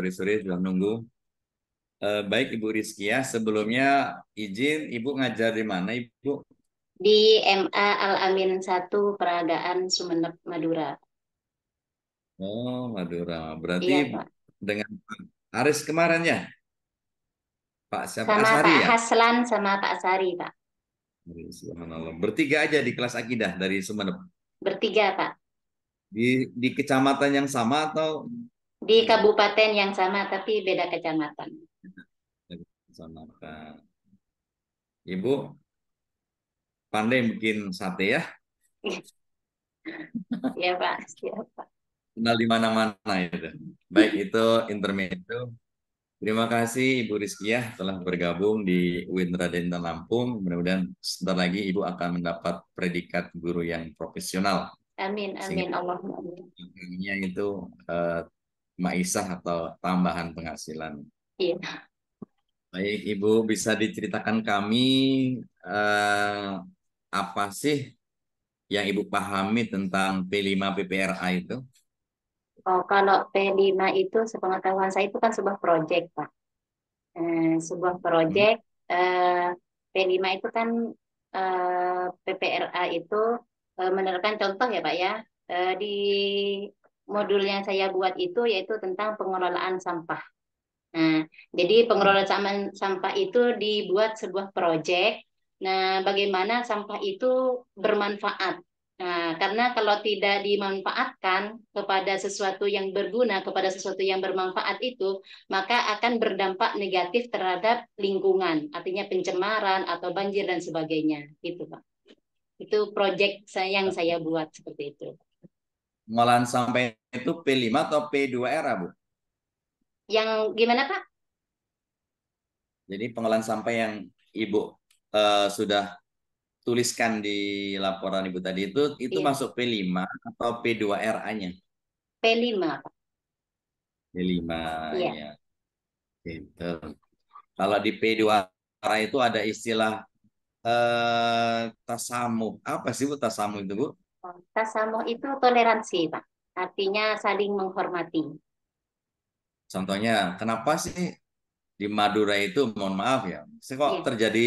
sore-sore sudah nunggu. Uh, baik Ibu Rizky ya, sebelumnya izin Ibu ngajar di mana Ibu? Di MA Al-Amin 1 Peragaan Sumeneb Madura. Oh, Madura. Berarti iya, Pak. dengan Pak Aris kemarin ya? Pak siapa sama Asari, Pak ya? Haslan sama Pak Sari, Pak. Subhanallah. Bertiga aja di kelas akidah dari Sumeneb. Bertiga, Pak. Di di kecamatan yang sama atau di iya. kabupaten yang sama tapi beda kecamatan. Ibu pandai bikin sate ya? Iya Pak, iya, Kenal di mana-mana itu. Baik itu intermedio. Terima kasih Ibu Rizkiah ya, telah bergabung di UIN Raden dan Lampung. Mudah-mudahan sebentar lagi Ibu akan mendapat predikat guru yang profesional. Amin, amin, Allahumma amin. Itu uh, maisah atau tambahan penghasilan. Iya. Baik, Ibu bisa diceritakan kami eh, apa sih yang Ibu pahami tentang P5 PPRA itu? Oh, kalau P5 itu sepengetahuan saya itu kan sebuah proyek, Pak. Eh, sebuah proyek hmm. eh, P5 itu kan eh, PPRA itu eh, menerapkan contoh ya, Pak ya. Eh, di modul yang saya buat itu yaitu tentang pengelolaan sampah. Nah, jadi pengelolaan sampah itu dibuat sebuah proyek. Nah, bagaimana sampah itu bermanfaat? Nah, karena kalau tidak dimanfaatkan kepada sesuatu yang berguna, kepada sesuatu yang bermanfaat itu, maka akan berdampak negatif terhadap lingkungan, artinya pencemaran atau banjir dan sebagainya, gitu Pak. Itu proyek yang saya buat seperti itu pengolahan sampah itu P5 atau P2R, Bu? Yang gimana, Pak? Jadi pengolahan sampah yang Ibu uh, sudah tuliskan di laporan Ibu tadi itu itu iya. masuk P5 atau P2RA-nya? P5, Pak. P5, iya. ya. Gitu. Kalau di P2RA itu ada istilah uh, tasamu. Apa sih Bu tasamu itu, Bu? Tasamuh itu toleransi, Pak. Artinya saling menghormati. Contohnya, kenapa sih di Madura itu, mohon maaf ya, kok ya. terjadi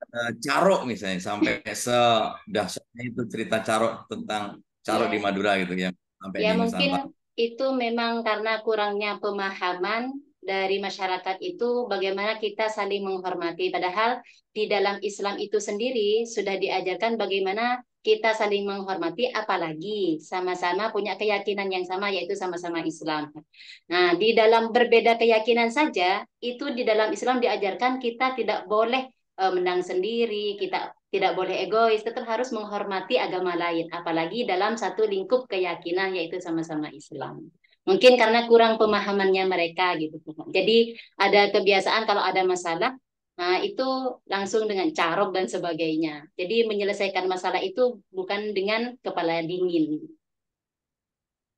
eh, carok misalnya sampai iya. sedahsyatnya itu cerita carok tentang carok ya. di iya. Madura gitu ya sampai ya mungkin itu memang karena kurangnya pemahaman dari masyarakat itu bagaimana kita saling menghormati. Padahal di dalam Islam itu sendiri sudah diajarkan bagaimana kita saling menghormati apalagi sama-sama punya keyakinan yang sama yaitu sama-sama Islam. Nah, di dalam berbeda keyakinan saja itu di dalam Islam diajarkan kita tidak boleh e, menang sendiri, kita tidak boleh egois, tetap harus menghormati agama lain, apalagi dalam satu lingkup keyakinan yaitu sama-sama Islam. Mungkin karena kurang pemahamannya mereka gitu. Jadi ada kebiasaan kalau ada masalah Nah, itu langsung dengan carok dan sebagainya. Jadi menyelesaikan masalah itu bukan dengan kepala dingin.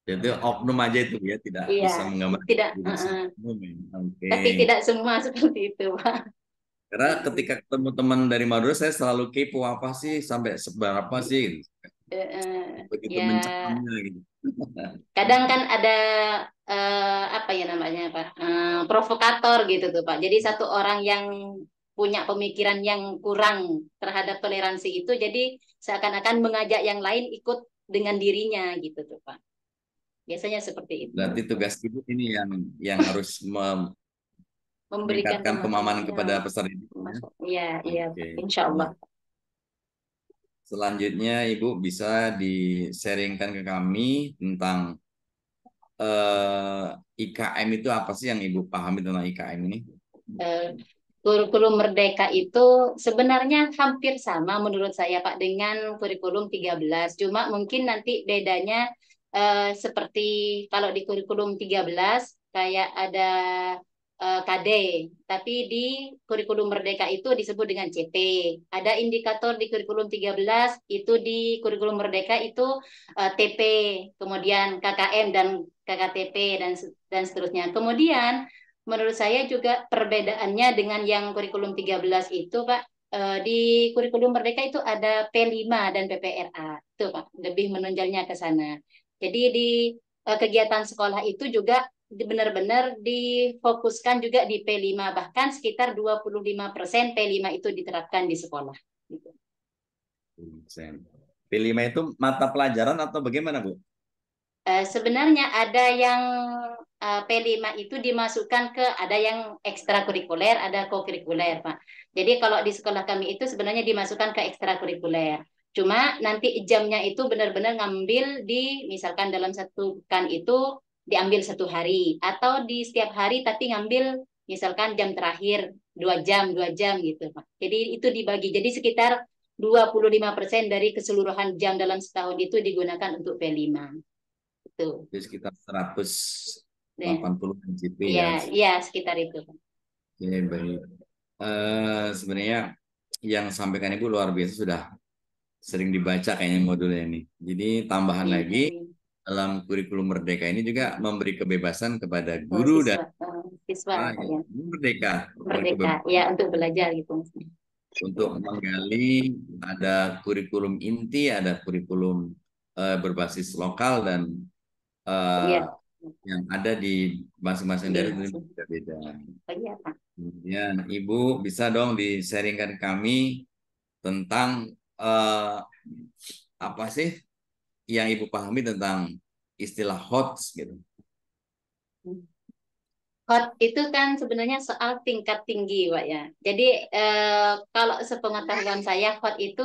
Jadi oknum aja itu ya, tidak iya, bisa menggambar. Tidak. Uh, okay. Tapi tidak semua seperti itu, Karena ketika ketemu teman dari Madura, saya selalu kepo apa sih sampai seberapa sih begitu ya, gitu. Kadang kan ada uh, apa ya namanya Pak, uh, provokator gitu tuh Pak. Jadi satu orang yang punya pemikiran yang kurang terhadap toleransi itu, jadi seakan-akan mengajak yang lain ikut dengan dirinya gitu tuh Pak. Biasanya seperti itu. Berarti tugas ibu ini yang yang harus mem memberikan pemahaman kepada peserta. Ya? Iya, iya, okay. insya Allah. Selanjutnya Ibu bisa di-sharingkan ke kami tentang uh, eh, IKM itu apa sih yang Ibu pahami tentang IKM ini? Uh. kurikulum merdeka itu sebenarnya hampir sama menurut saya Pak dengan kurikulum 13. Cuma mungkin nanti bedanya eh, seperti kalau di kurikulum 13 kayak ada uh, eh, KD, tapi di kurikulum merdeka itu disebut dengan CP. Ada indikator di kurikulum 13 itu di kurikulum merdeka itu uh, eh, TP, kemudian KKM dan KKTP dan dan seterusnya. Kemudian menurut saya juga perbedaannya dengan yang kurikulum 13 itu, Pak, eh, di kurikulum merdeka itu ada P5 dan PPRA. tuh Pak, lebih menonjolnya ke sana. Jadi di kegiatan sekolah itu juga benar-benar difokuskan juga di P5 bahkan sekitar 25% P5 itu diterapkan di sekolah gitu. P5 itu mata pelajaran atau bagaimana Bu? Eh, sebenarnya ada yang eh, P5 itu dimasukkan ke ada yang ekstrakurikuler, ada kokurikuler, Pak. Jadi kalau di sekolah kami itu sebenarnya dimasukkan ke ekstrakurikuler. Cuma nanti jamnya itu benar-benar ngambil di misalkan dalam satu pekan itu diambil satu hari atau di setiap hari tapi ngambil misalkan jam terakhir dua jam dua jam gitu pak jadi itu dibagi jadi sekitar 25% dari keseluruhan jam dalam setahun itu digunakan untuk P5 itu jadi sekitar 180 puluh iya, ya ya, ya sekitar itu pak Oke, baik. Uh, sebenarnya yang sampaikan Ibu luar biasa sudah sering dibaca kayaknya modulnya ini. Jadi tambahan ya. lagi dalam kurikulum merdeka ini juga memberi kebebasan kepada oh, guru siswa, dan oh, siswa ah, ya. Iya. merdeka merdeka ya untuk belajar gitu untuk menggali ada kurikulum inti ada kurikulum uh, berbasis lokal dan uh, ya. yang ada di masing-masing ya. daerah itu beda-beda. Oh, iya Kemudian Ibu bisa dong di sharingkan kami tentang uh, apa sih yang Ibu pahami tentang istilah hot gitu? Hot itu kan sebenarnya soal tingkat tinggi, Pak ya. Jadi eh, kalau sepengetahuan saya hot itu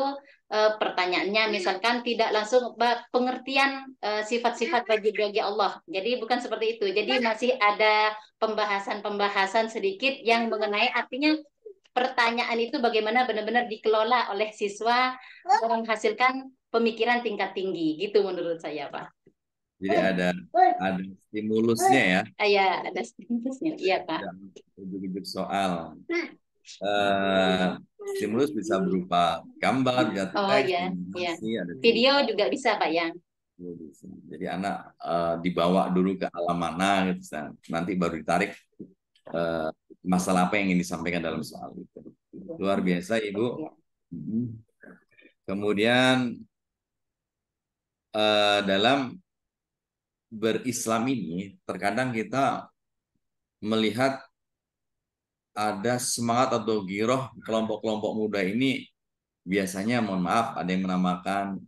eh, pertanyaannya misalkan tidak langsung pengertian eh, sifat-sifat eh, bagi-bagi Allah. Jadi bukan seperti itu. Jadi masih ada pembahasan-pembahasan sedikit yang mengenai artinya pertanyaan itu bagaimana benar-benar dikelola oleh siswa menghasilkan pemikiran tingkat tinggi gitu menurut saya pak. Jadi eh, ada eh. ada stimulusnya ya? Eh, iya ada stimulusnya, iya pak. Ujuk-ujuk soal. Uh, stimulus bisa berupa gambar, ya, oh, iya, iya. video juga bisa pak yang. Jadi anak uh, dibawa dulu ke alam mana gitu, nanti baru ditarik uh, masalah apa yang ingin disampaikan dalam soal itu. Iya. Luar biasa ibu. Iya. Mm-hmm. Kemudian uh, dalam berislam ini terkadang kita melihat ada semangat atau giroh kelompok-kelompok muda ini biasanya mohon maaf ada yang menamakan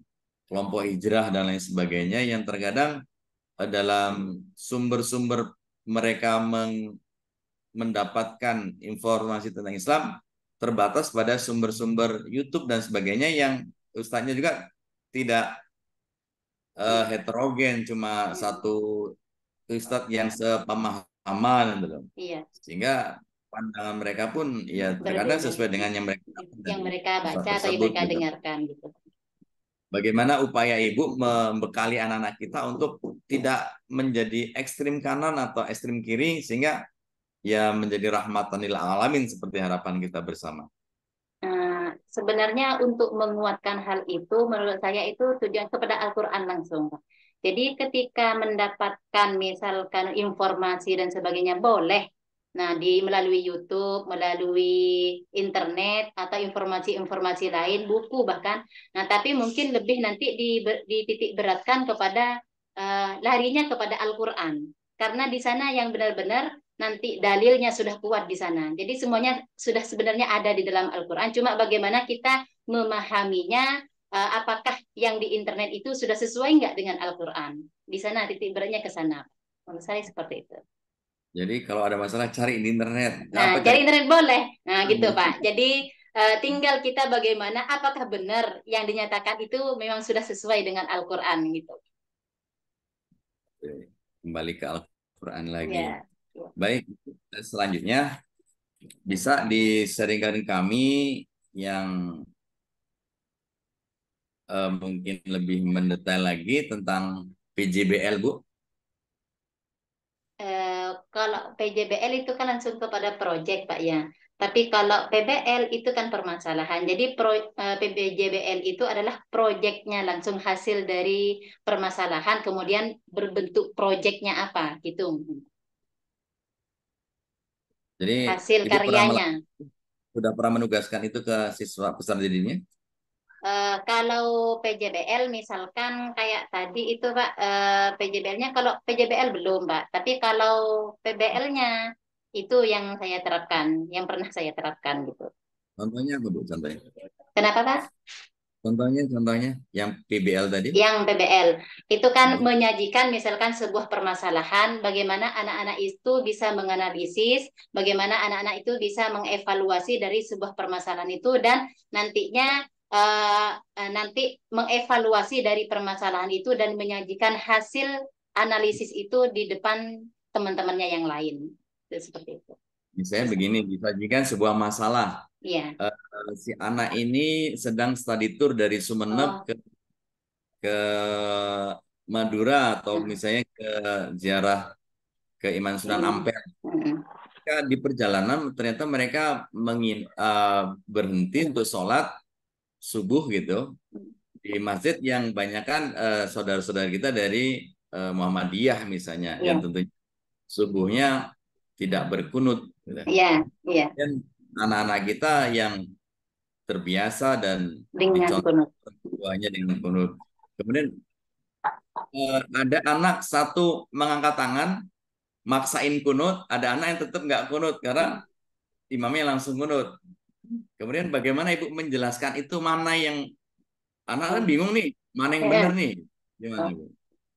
kelompok hijrah dan lain sebagainya yang terkadang eh, dalam sumber-sumber mereka meng, mendapatkan informasi tentang Islam terbatas pada sumber-sumber YouTube dan sebagainya yang ustaznya juga tidak uh, heterogen cuma satu ustadz yang sepemahaman belum gitu iya. sehingga pandangan mereka pun ya iya, terkadang sesuai dengan yang mereka yang mereka baca atau yang mereka gitu. dengarkan gitu bagaimana upaya ibu membekali anak-anak kita untuk tidak menjadi ekstrim kanan atau ekstrim kiri sehingga ya menjadi rahmatan lil alamin seperti harapan kita bersama sebenarnya untuk menguatkan hal itu menurut saya itu tujuan kepada Al-Qur'an langsung. Jadi ketika mendapatkan misalkan informasi dan sebagainya boleh nah di melalui YouTube, melalui internet atau informasi-informasi lain, buku bahkan. Nah, tapi mungkin lebih nanti di titik beratkan kepada uh, larinya kepada Al-Qur'an. Karena di sana yang benar-benar nanti dalilnya sudah kuat di sana. Jadi semuanya sudah sebenarnya ada di dalam Al-Quran. Cuma bagaimana kita memahaminya, eh, apakah yang di internet itu sudah sesuai nggak dengan Al-Quran. Di sana titik beratnya ke sana. Menurut saya seperti itu. Jadi kalau ada masalah cari di internet. Nah, nah cari internet boleh. Nah, gitu hmm. Pak. Jadi eh, tinggal kita bagaimana apakah benar yang dinyatakan itu memang sudah sesuai dengan Al-Qur'an gitu. Kembali ke Al-Qur'an lagi. Yeah. Baik, selanjutnya bisa diseringkan kami yang uh, mungkin lebih mendetail lagi tentang PJBL, Bu. Uh, kalau PJBL itu kan langsung kepada proyek, Pak ya. Tapi kalau PBL itu kan permasalahan. Jadi pro, uh, eh, PBJBL itu adalah proyeknya langsung hasil dari permasalahan, kemudian berbentuk proyeknya apa gitu. Jadi hasil karyanya. Pernah, sudah pernah menugaskan itu ke siswa peserta didiknya? Uh, eh, kalau PJBL misalkan kayak tadi itu Pak uh, eh, PJBL-nya kalau PJBL belum Pak, tapi kalau PBL-nya itu yang saya terapkan, yang pernah saya terapkan gitu. Contohnya apa Bu? Contohnya? Kenapa Pak? Contohnya, contohnya yang PBL tadi? Yang PBL itu kan hmm. menyajikan misalkan sebuah permasalahan, bagaimana anak-anak itu bisa menganalisis, bagaimana anak-anak itu bisa mengevaluasi dari sebuah permasalahan itu dan nantinya uh, nanti mengevaluasi dari permasalahan itu dan menyajikan hasil analisis itu di depan teman-temannya yang lain, seperti itu. Misalnya begini, disajikan sebuah masalah yeah. Iya. uh, si anak ini sedang study tour dari Sumeneb oh. ke ke Madura atau hmm. misalnya ke ziarah ke Iman Sunan hmm. Ampel. Hmm. Di perjalanan ternyata mereka mengin, uh, berhenti untuk sholat subuh gitu di hmm. masjid yang banyakkan uh, saudara-saudara kita dari uh, Muhammadiyah misalnya yeah. yang tentunya subuhnya tidak berkunut. Gitu. Iya, gitu. yeah, iya. Yeah anak-anak kita yang terbiasa dan dengan dengan penuh. Kemudian eh, ada anak satu mengangkat tangan, maksain kunut, ada anak yang tetap nggak kunut karena imamnya langsung kunut. Kemudian bagaimana ibu menjelaskan itu mana yang anak kan bingung nih, mana yang benar iya. nih? Gimana ibu?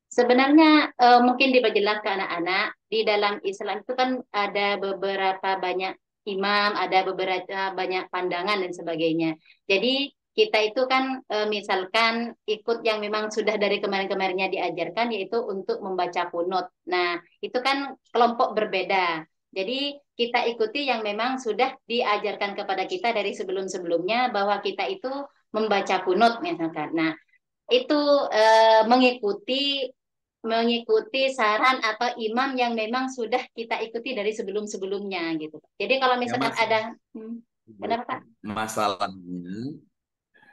Sebenarnya uh, mungkin diperjelas ke anak-anak di dalam Islam itu kan ada beberapa banyak imam, ada beberapa banyak pandangan dan sebagainya. Jadi kita itu kan e, misalkan ikut yang memang sudah dari kemarin-kemarinnya diajarkan yaitu untuk membaca kunut. Nah, itu kan kelompok berbeda. Jadi kita ikuti yang memang sudah diajarkan kepada kita dari sebelum-sebelumnya bahwa kita itu membaca kunut misalkan. Nah, itu e, mengikuti mengikuti saran atau imam yang memang sudah kita ikuti dari sebelum-sebelumnya gitu. Jadi kalau misalnya ya, ada hmm, benar Pak? Masalahnya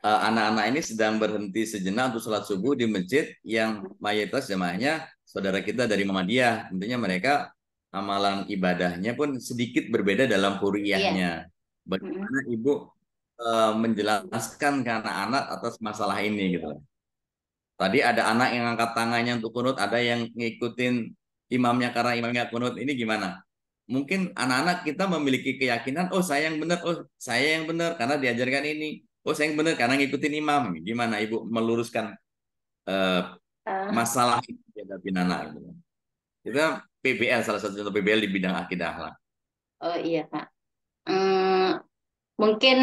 eh, anak-anak ini sedang berhenti sejenak untuk sholat subuh di masjid yang mayoritas jemaahnya saudara kita dari Muhammadiyah. Tentunya mereka amalan ibadahnya pun sedikit berbeda dalam kuriyahnya. Iya. Bagaimana Ibu uh, menjelaskan ke anak-anak atas masalah ini gitu? Tadi ada anak yang angkat tangannya untuk kunut, ada yang ngikutin imamnya karena imamnya kunut. Ini gimana? Mungkin anak-anak kita memiliki keyakinan, oh saya yang benar, oh saya yang benar karena diajarkan ini. Oh saya yang benar karena ngikutin imam. Gimana ibu meluruskan uh, masalah di dihadapi anak? Kita PBL salah satu contoh PBL di bidang akidah Oh iya pak. Hmm, mungkin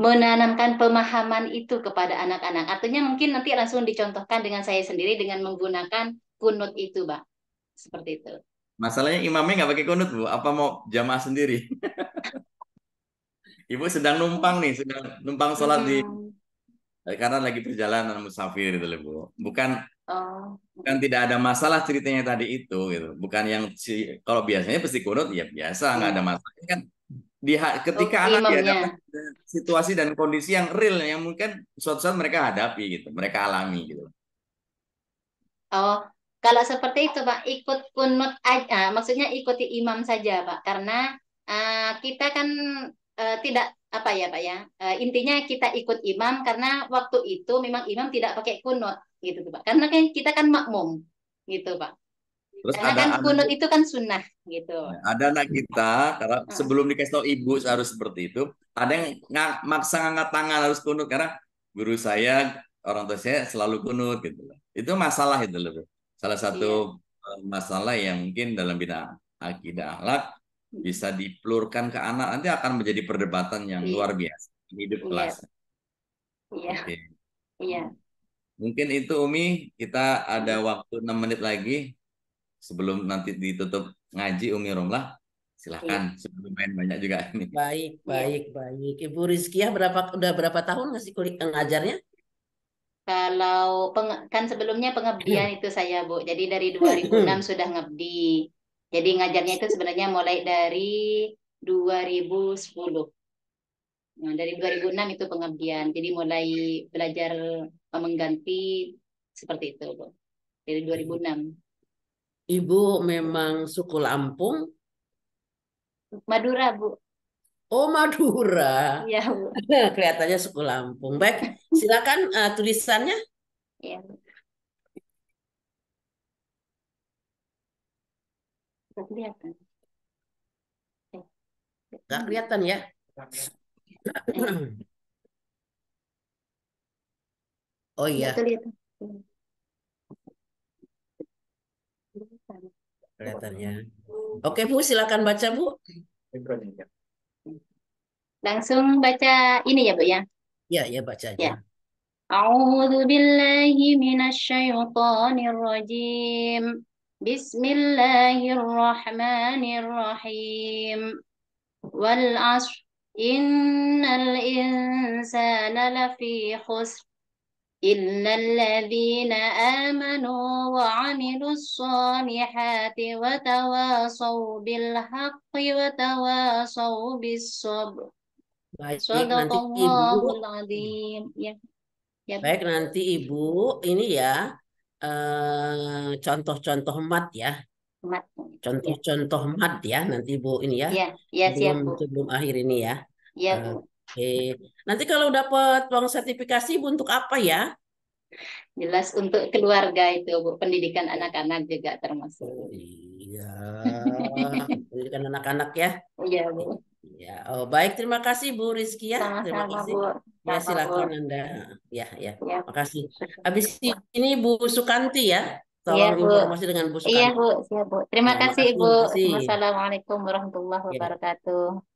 menanamkan pemahaman itu kepada anak-anak. Artinya mungkin nanti langsung dicontohkan dengan saya sendiri dengan menggunakan kunut itu, Pak. Seperti itu. Masalahnya imamnya nggak pakai kunut, Bu. Apa mau jamaah sendiri? Ibu sedang numpang nih, sedang numpang sholat di hmm. eh, karena lagi perjalanan musafir itu, Bu. Bukan oh. bukan tidak ada masalah ceritanya tadi itu gitu. Bukan yang si kalau biasanya pasti kunut ya biasa nggak hmm. ada masalah. Ini kan di ketika okay, anak dihadapkan situasi dan kondisi yang real yang mungkin suatu saat mereka hadapi gitu, mereka alami gitu. Oh, kalau seperti itu Pak, ikut kunut aja, ah, maksudnya ikuti imam saja Pak, karena uh, kita kan uh, tidak apa ya Pak ya, uh, intinya kita ikut imam karena waktu itu memang imam tidak pakai kunut gitu Pak, karena kan kita kan makmum gitu Pak. Terus karena ada kan kunut itu kan sunnah gitu. Ya, ada anak kita karena ah. sebelum dikasih tahu ibu harus seperti itu, ada yang nggak maksa ngangkat tangan harus kunut karena guru saya orang tua saya selalu kunut gitu Itu masalah itu loh. Salah satu iya. masalah yang mungkin dalam bidang akidah akhlak hmm. bisa dipelurkan ke anak nanti akan menjadi perdebatan yang iya. luar biasa hidup iya. kelas. Iya. Okay. Iya. Mungkin itu Umi, kita ada iya. waktu 6 menit lagi sebelum nanti ditutup ngaji Umi Romlah silahkan ya. sebelum main banyak juga ini. Baik iya. baik baik Ibu Rizkia berapa udah berapa tahun ngasih kulit ngajarnya? Kalau peng, kan sebelumnya pengabdian iya. itu saya Bu, jadi dari 2006 sudah ngabdi. Jadi ngajarnya itu sebenarnya mulai dari 2010. Nah, dari 2006 itu pengabdian. Jadi mulai belajar eh, mengganti seperti itu, Bu. Dari 2006. Ibu memang suku Lampung? Madura, Bu. Oh, Madura. Iya, Bu. Kelihatannya suku Lampung. Baik, silakan uh, tulisannya. Iya, Bu. Gak kelihatan. Eh. kelihatan ya? Oh iya. Gak kelihatan. kelihatannya. Oke Bu, silakan baca Bu. Langsung baca ini ya Bu ya? Ya, ya baca aja. Ya. A'udzu billahi من الشيطان الرجيم بسم الله الرحمن الرحيم والعصر إن إلا الذين آمنوا وعملوا الصالحات وتواصوا بالحق وتواصوا بالصبر Baik, nanti Ibu, ya. ya. baik nanti Ibu ini ya eh, contoh-contoh uh, mat ya contoh-contoh mat ya nanti Ibu ini ya, Iya, ya, ya sebelum siap, sebelum akhir ini ya, Iya, Bu. Oke. Nanti kalau dapat uang sertifikasi Bu untuk apa ya? Jelas untuk keluarga itu Bu, pendidikan anak-anak juga termasuk. Oh, iya. pendidikan anak-anak ya. Iya Bu. Ya, oh, baik terima kasih Bu Rizky ya. Sama-sama, terima kasih. Bu. ya silakan Anda. Ya, ya. ya. Makasih. Habis ini Bu Sukanti ya. Iya, Tolong ya, Bu. informasi dengan Bu iya, Sukanti. Iya Bu, siap Bu. Terima ya, kasih Ibu. Wassalamualaikum warahmatullahi ya. wabarakatuh.